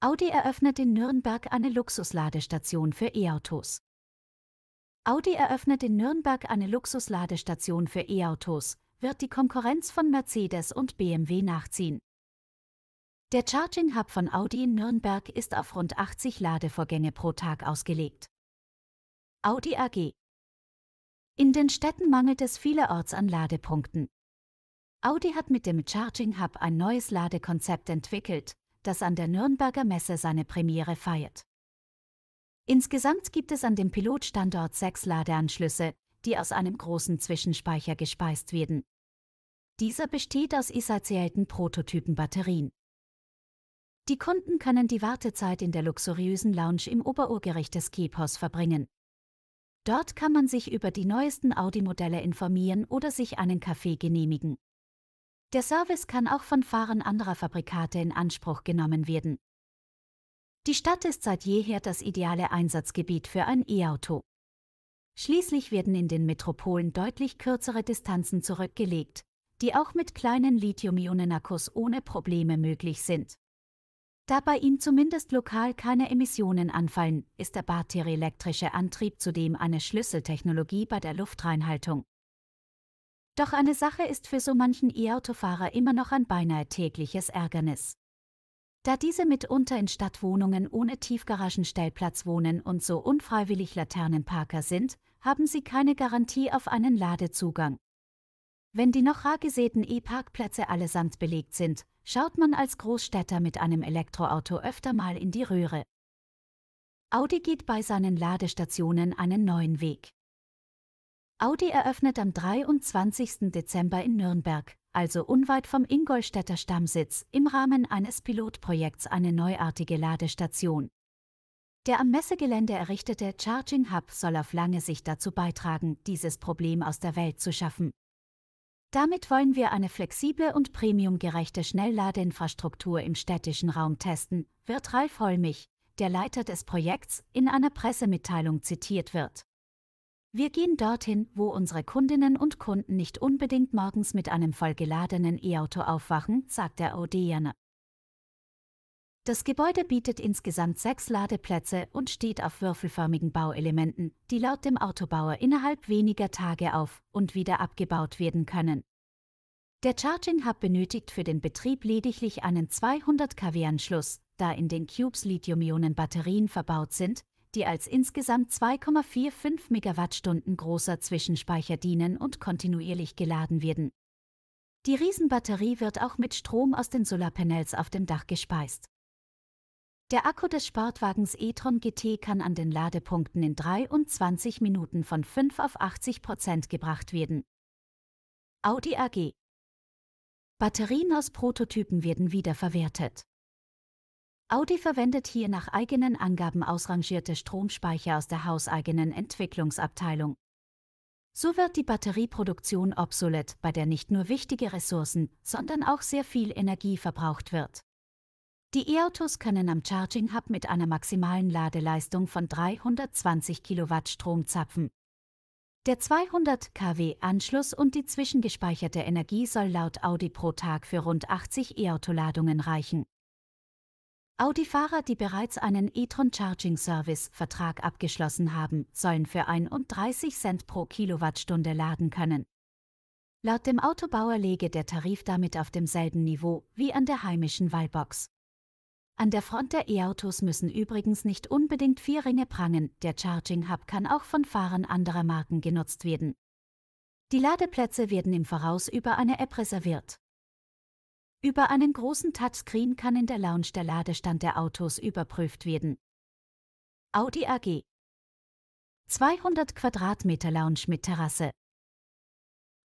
Audi eröffnet in Nürnberg eine Luxusladestation für E-Autos. Audi eröffnet in Nürnberg eine Luxusladestation für E-Autos, wird die Konkurrenz von Mercedes und BMW nachziehen. Der Charging Hub von Audi in Nürnberg ist auf rund 80 Ladevorgänge pro Tag ausgelegt. Audi AG In den Städten mangelt es vielerorts an Ladepunkten. Audi hat mit dem Charging Hub ein neues Ladekonzept entwickelt, das an der Nürnberger Messe seine Premiere feiert. Insgesamt gibt es an dem Pilotstandort sechs Ladeanschlüsse, die aus einem großen Zwischenspeicher gespeist werden. Dieser besteht aus isazierten Prototypenbatterien. Die Kunden können die Wartezeit in der luxuriösen Lounge im Oberurgericht des Kepos verbringen. Dort kann man sich über die neuesten Audi-Modelle informieren oder sich einen Kaffee genehmigen. Der Service kann auch von Fahrern anderer Fabrikate in Anspruch genommen werden. Die Stadt ist seit jeher das ideale Einsatzgebiet für ein E-Auto. Schließlich werden in den Metropolen deutlich kürzere Distanzen zurückgelegt, die auch mit kleinen Lithium-Ionen-Akkus ohne Probleme möglich sind. Da bei ihm zumindest lokal keine Emissionen anfallen, ist der batterieelektrische Antrieb zudem eine Schlüsseltechnologie bei der Luftreinhaltung. Doch eine Sache ist für so manchen E-Autofahrer immer noch ein beinahe tägliches Ärgernis. Da diese mitunter in Stadtwohnungen ohne Tiefgaragenstellplatz wohnen und so unfreiwillig Laternenparker sind, haben sie keine Garantie auf einen Ladezugang. Wenn die noch rar gesäten E-Parkplätze allesamt belegt sind, schaut man als Großstädter mit einem Elektroauto öfter mal in die Röhre. Audi geht bei seinen Ladestationen einen neuen Weg. Audi eröffnet am 23. Dezember in Nürnberg, also unweit vom Ingolstädter Stammsitz, im Rahmen eines Pilotprojekts eine neuartige Ladestation. Der am Messegelände errichtete Charging Hub soll auf lange Sicht dazu beitragen, dieses Problem aus der Welt zu schaffen. Damit wollen wir eine flexible und premiumgerechte Schnellladeinfrastruktur im städtischen Raum testen, wird Ralf Holmich, der Leiter des Projekts, in einer Pressemitteilung zitiert wird. Wir gehen dorthin, wo unsere Kundinnen und Kunden nicht unbedingt morgens mit einem vollgeladenen E-Auto aufwachen, sagt der Odeaner. Das Gebäude bietet insgesamt sechs Ladeplätze und steht auf würfelförmigen Bauelementen, die laut dem Autobauer innerhalb weniger Tage auf und wieder abgebaut werden können. Der Charging Hub benötigt für den Betrieb lediglich einen 200 kW-Anschluss, da in den Cubes Lithium-Ionen-Batterien verbaut sind, die als insgesamt 2,45 Megawattstunden großer Zwischenspeicher dienen und kontinuierlich geladen werden. Die Riesenbatterie wird auch mit Strom aus den Solarpanels auf dem Dach gespeist. Der Akku des Sportwagens e-tron GT kann an den Ladepunkten in 23 Minuten von 5 auf 80 Prozent gebracht werden. Audi AG Batterien aus Prototypen werden wiederverwertet. Audi verwendet hier nach eigenen Angaben ausrangierte Stromspeicher aus der hauseigenen Entwicklungsabteilung. So wird die Batterieproduktion obsolet, bei der nicht nur wichtige Ressourcen, sondern auch sehr viel Energie verbraucht wird. Die E-Autos können am Charging Hub mit einer maximalen Ladeleistung von 320 Kilowatt Strom zapfen. Der 200 kW Anschluss und die zwischengespeicherte Energie soll laut Audi pro Tag für rund 80 E-Autoladungen reichen. Audi-Fahrer, die bereits einen e-tron Charging Service-Vertrag abgeschlossen haben, sollen für 31 Cent pro Kilowattstunde laden können. Laut dem Autobauer läge der Tarif damit auf demselben Niveau wie an der heimischen Wallbox. An der Front der E-Autos müssen übrigens nicht unbedingt vier Ringe prangen, der Charging Hub kann auch von Fahrern anderer Marken genutzt werden. Die Ladeplätze werden im Voraus über eine App reserviert. Über einen großen Touchscreen kann in der Lounge der Ladestand der Autos überprüft werden. Audi AG 200 Quadratmeter Lounge mit Terrasse.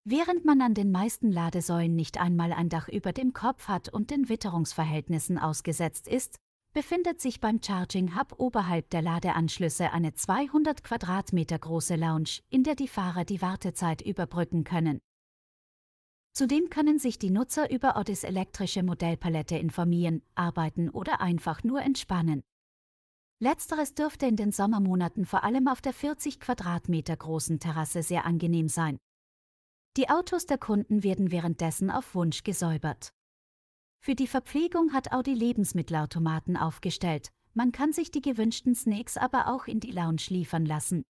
Während man an den meisten Ladesäulen nicht einmal ein Dach über dem Kopf hat und den Witterungsverhältnissen ausgesetzt ist, befindet sich beim Charging Hub oberhalb der Ladeanschlüsse eine 200 Quadratmeter große Lounge, in der die Fahrer die Wartezeit überbrücken können. Zudem können sich die Nutzer über Otis elektrische Modellpalette informieren, arbeiten oder einfach nur entspannen. Letzteres dürfte in den Sommermonaten vor allem auf der 40 Quadratmeter großen Terrasse sehr angenehm sein. Die Autos der Kunden werden währenddessen auf Wunsch gesäubert. Für die Verpflegung hat Audi Lebensmittelautomaten aufgestellt, man kann sich die gewünschten Snacks aber auch in die Lounge liefern lassen.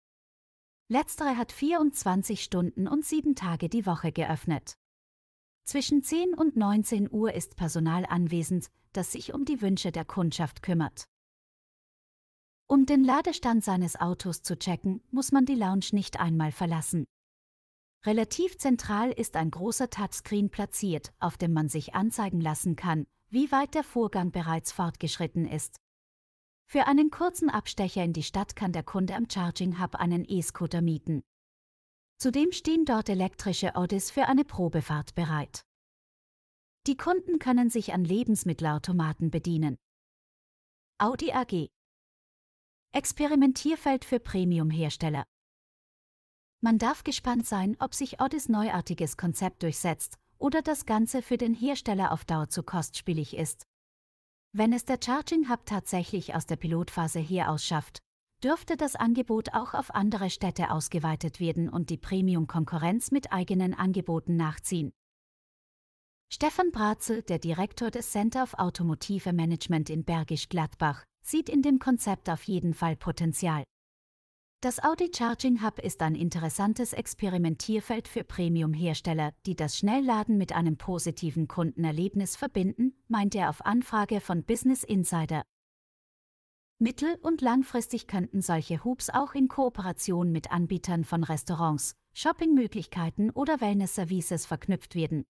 Letztere hat 24 Stunden und 7 Tage die Woche geöffnet. Zwischen 10 und 19 Uhr ist Personal anwesend, das sich um die Wünsche der Kundschaft kümmert. Um den Ladestand seines Autos zu checken, muss man die Lounge nicht einmal verlassen. Relativ zentral ist ein großer Touchscreen platziert, auf dem man sich anzeigen lassen kann, wie weit der Vorgang bereits fortgeschritten ist. Für einen kurzen Abstecher in die Stadt kann der Kunde am Charging Hub einen E-Scooter mieten. Zudem stehen dort elektrische Audis für eine Probefahrt bereit. Die Kunden können sich an Lebensmittelautomaten bedienen. Audi AG Experimentierfeld für Premium-Hersteller. Man darf gespannt sein, ob sich Audis neuartiges Konzept durchsetzt oder das Ganze für den Hersteller auf Dauer zu kostspielig ist. Wenn es der Charging Hub tatsächlich aus der Pilotphase hier ausschafft, dürfte das Angebot auch auf andere Städte ausgeweitet werden und die Premium-Konkurrenz mit eigenen Angeboten nachziehen. Stefan Bratzel, der Direktor des Center of Automotive Management in Bergisch Gladbach, sieht in dem Konzept auf jeden Fall Potenzial. Das Audi Charging Hub ist ein interessantes Experimentierfeld für Premium-Hersteller, die das Schnellladen mit einem positiven Kundenerlebnis verbinden, meint er auf Anfrage von Business Insider. Mittel- und langfristig könnten solche Hubs auch in Kooperation mit Anbietern von Restaurants, Shoppingmöglichkeiten oder Wellness-Services verknüpft werden.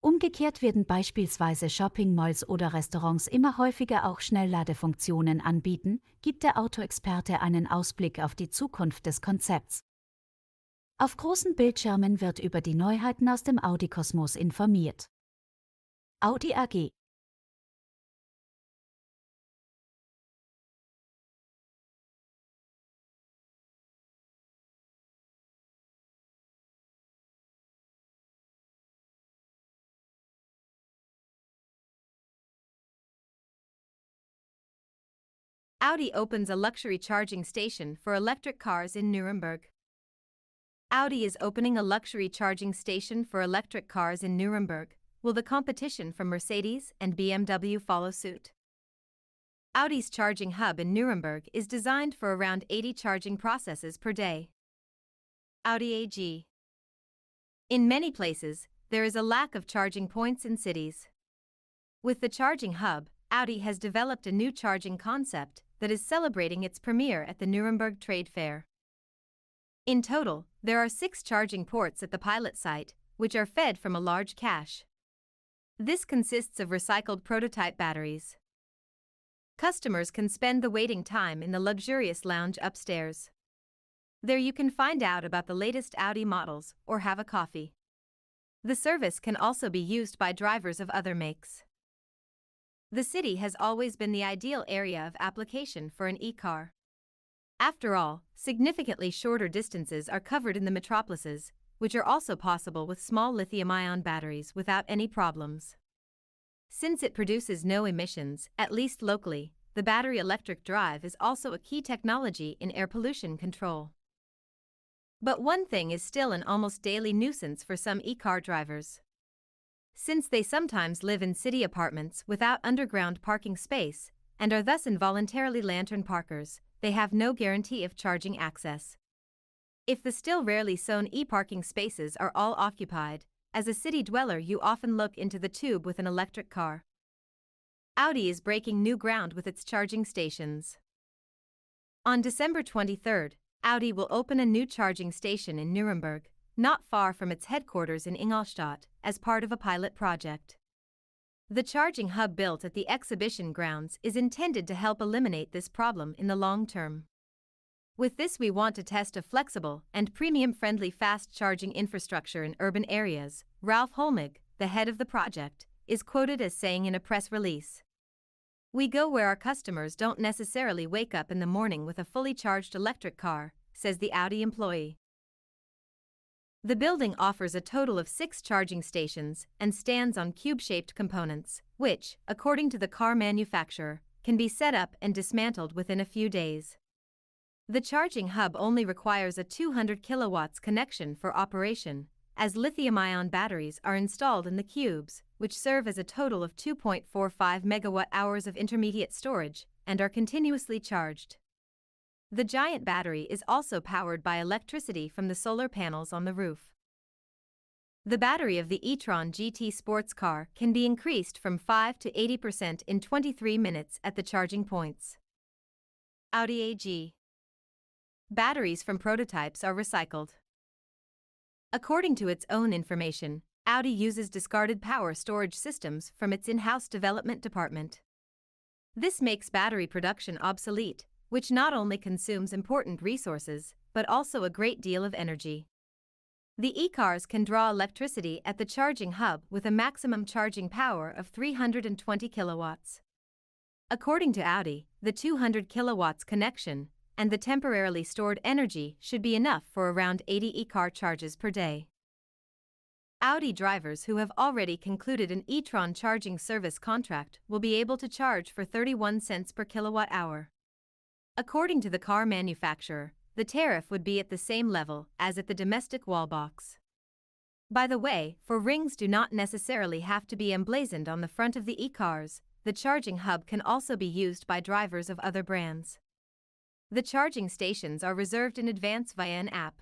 Umgekehrt werden beispielsweise Shopping-Malls oder Restaurants immer häufiger auch Schnellladefunktionen anbieten, gibt der Autoexperte einen Ausblick auf die Zukunft des Konzepts. Auf großen Bildschirmen wird über die Neuheiten aus dem Audi-Kosmos informiert. Audi AG Audi opens a luxury charging station for electric cars in Nuremberg. Audi is opening a luxury charging station for electric cars in Nuremberg. Will the competition from Mercedes and BMW follow suit? Audi's charging hub in Nuremberg is designed for around 80 charging processes per day. Audi AG In many places, there is a lack of charging points in cities. With the charging hub, Audi has developed a new charging concept that is celebrating its premiere at the Nuremberg Trade Fair. In total, there are six charging ports at the pilot site, which are fed from a large cache. This consists of recycled prototype batteries. Customers can spend the waiting time in the luxurious lounge upstairs. There you can find out about the latest Audi models or have a coffee. The service can also be used by drivers of other makes. The city has always been the ideal area of application for an e-car. After all, significantly shorter distances are covered in the metropolises, which are also possible with small lithium-ion batteries without any problems. Since it produces no emissions, at least locally, the battery electric drive is also a key technology in air pollution control. But one thing is still an almost daily nuisance for some e-car drivers since they sometimes live in city apartments without underground parking space and are thus involuntarily lantern parkers, they have no guarantee of charging access. If the still rarely sown e-parking spaces are all occupied, as a city dweller you often look into the tube with an electric car. Audi is breaking new ground with its charging stations. On December 23, Audi will open a new charging station in Nuremberg, not far from its headquarters in Ingolstadt, as part of a pilot project. The charging hub built at the exhibition grounds is intended to help eliminate this problem in the long term. With this, we want to test a flexible and premium friendly fast charging infrastructure in urban areas, Ralph Holmig, the head of the project, is quoted as saying in a press release. We go where our customers don't necessarily wake up in the morning with a fully charged electric car, says the Audi employee. The building offers a total of six charging stations and stands on cube-shaped components, which, according to the car manufacturer, can be set up and dismantled within a few days. The charging hub only requires a 200 kilowatts connection for operation, as lithium-ion batteries are installed in the cubes, which serve as a total of 2.45 megawatt-hours of intermediate storage and are continuously charged. The giant battery is also powered by electricity from the solar panels on the roof. The battery of the e-tron GT sports car can be increased from 5 to 80% in 23 minutes at the charging points. Audi AG Batteries from prototypes are recycled. According to its own information, Audi uses discarded power storage systems from its in-house development department. This makes battery production obsolete which not only consumes important resources but also a great deal of energy. The e-cars can draw electricity at the charging hub with a maximum charging power of 320 kilowatts. According to Audi, the 200 kilowatts connection and the temporarily stored energy should be enough for around 80 e-car charges per day. Audi drivers who have already concluded an e-tron charging service contract will be able to charge for 31 cents per kilowatt hour. According to the car manufacturer, the tariff would be at the same level as at the domestic wall box. By the way, for rings do not necessarily have to be emblazoned on the front of the e-cars, the charging hub can also be used by drivers of other brands. The charging stations are reserved in advance via an app.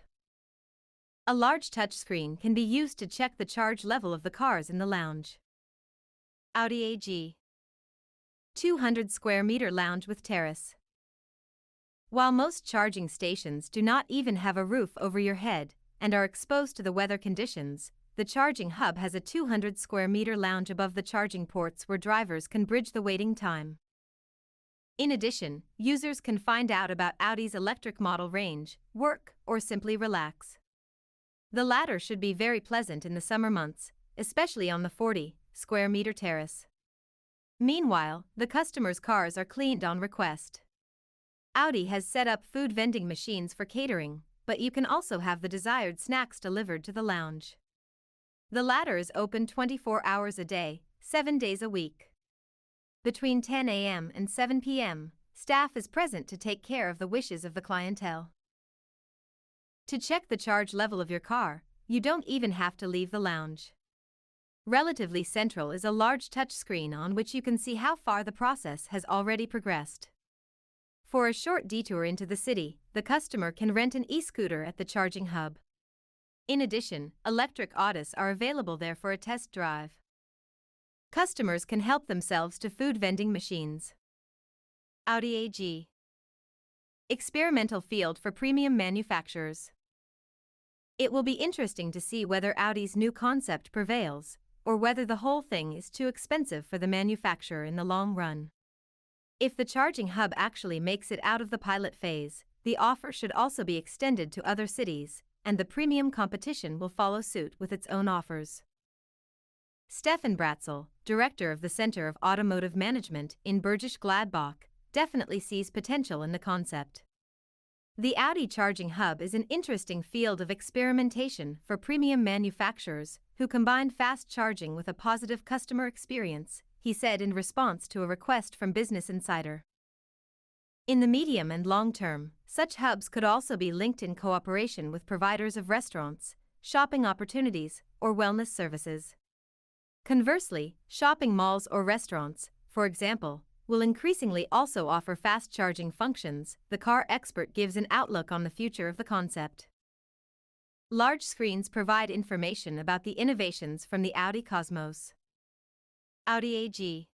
A large touchscreen can be used to check the charge level of the cars in the lounge. Audi AG 200 square meter lounge with terrace. While most charging stations do not even have a roof over your head and are exposed to the weather conditions, the charging hub has a 200 square meter lounge above the charging ports where drivers can bridge the waiting time. In addition, users can find out about Audi's electric model range, work, or simply relax. The latter should be very pleasant in the summer months, especially on the 40 square meter terrace. Meanwhile, the customers' cars are cleaned on request. Audi has set up food vending machines for catering, but you can also have the desired snacks delivered to the lounge. The latter is open 24 hours a day, 7 days a week. Between 10 a.m. and 7 p.m., staff is present to take care of the wishes of the clientele. To check the charge level of your car, you don't even have to leave the lounge. Relatively central is a large touchscreen on which you can see how far the process has already progressed. For a short detour into the city, the customer can rent an e-scooter at the charging hub. In addition, electric Autos are available there for a test drive. Customers can help themselves to food vending machines. Audi AG Experimental field for premium manufacturers. It will be interesting to see whether Audi's new concept prevails, or whether the whole thing is too expensive for the manufacturer in the long run. If the charging hub actually makes it out of the pilot phase, the offer should also be extended to other cities, and the premium competition will follow suit with its own offers. Stefan Bratzel, director of the Center of Automotive Management in Bergisch Gladbach, definitely sees potential in the concept. The Audi charging hub is an interesting field of experimentation for premium manufacturers who combine fast charging with a positive customer experience he said in response to a request from Business Insider. In the medium and long term, such hubs could also be linked in cooperation with providers of restaurants, shopping opportunities, or wellness services. Conversely, shopping malls or restaurants, for example, will increasingly also offer fast charging functions, the car expert gives an outlook on the future of the concept. Large screens provide information about the innovations from the Audi Cosmos. Audi AG